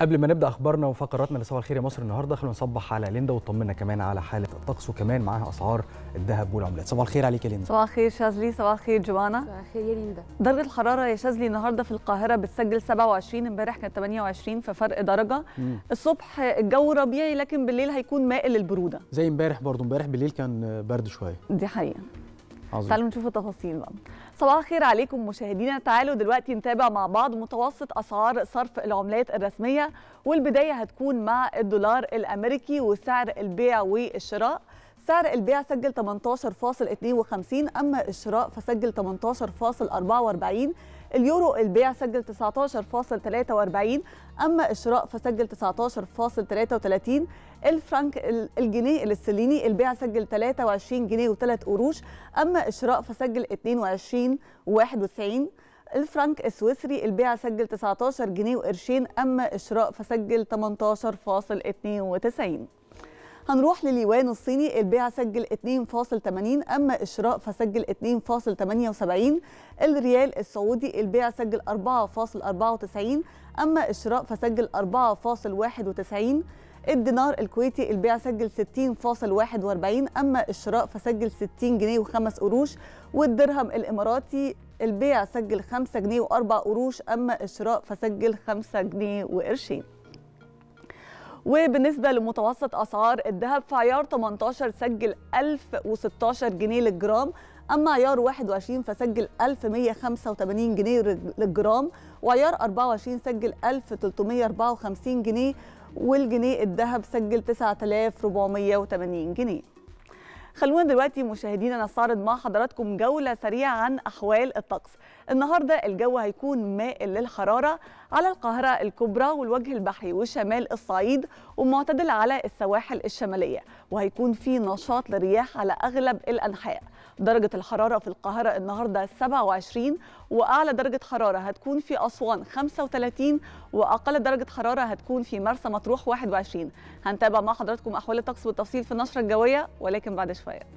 قبل ما نبدا اخبارنا وفقراتنا لصباح الخير يا مصر النهارده خلونا نصبح على ليندا وطمنا كمان على حاله الطقس وكمان معاها اسعار الذهب والعملات صباح الخير عليك يا ليندا صباح الخير شاذلي صباح الخير جوانا صباح الخير يا ليندا درجه الحراره يا شاذلي النهارده في القاهره بتسجل 27 امبارح كانت 28 ففرق درجه مم. الصبح الجو ربيعي لكن بالليل هيكون مائل للبروده زي امبارح برضه امبارح بالليل كان برد شويه دي حقيقه عظيم تعالوا نشوف التفاصيل بقى صباح الخير عليكم مشاهدينا تعالوا دلوقتي نتابع مع بعض متوسط اسعار صرف العملات الرسميه والبدايه هتكون مع الدولار الامريكي وسعر البيع والشراء سعر البيع سجل 18.52 أما الشراء فسجل 18.44 اليورو البيع سجل 19.43 أما الشراء فسجل 19.33 الفرنك الجنيه الاسترليني البيع سجل 23 جنيه و3 قروش أما الشراء فسجل 22.91 الفرنك السويسري البيع سجل 19 جنيه وقرشين أما الشراء فسجل 18.92 هنروح لليوان الصيني البيع سجل 2.80 أما الشراء فسجل 2.78 الريال السعودي البيع سجل 4.94 أما الشراء فسجل 4.91 الدينار الكويتي البيع سجل 60.41 أما الشراء فسجل 60 جنيه و5 قروش والدرهم الإماراتي البيع سجل 5 جنيه و4 قروش أما الشراء فسجل 5 جنيه وقرشين وبالنسبة لمتوسط أسعار الذهب فعيار 18 سجل 1016 جنيه للجرام أما عيار 21 فسجل 1185 جنيه للجرام وعيار 24 سجل 1354 جنيه والجنيه الذهب سجل 9480 جنيه خلونا دلوقتي مشاهدينا نستعرض مع حضراتكم جولة سريعة عن أحوال الطقس النهاردة الجو هيكون مائل للحرارة على القاهرة الكبرى والوجه البحري وشمال الصعيد ومعتدل على السواحل الشمالية وهيكون في نشاط للرياح على أغلب الأنحاء درجة الحرارة في القاهرة النهاردة 27 وأعلى درجة حرارة هتكون في أسوان 35 وأقل درجة حرارة هتكون في مرسى مطروح 21 هنتابع مع حضراتكم أحوال الطقس بالتفصيل في النشرة الجوية ولكن بعد شوية Israel.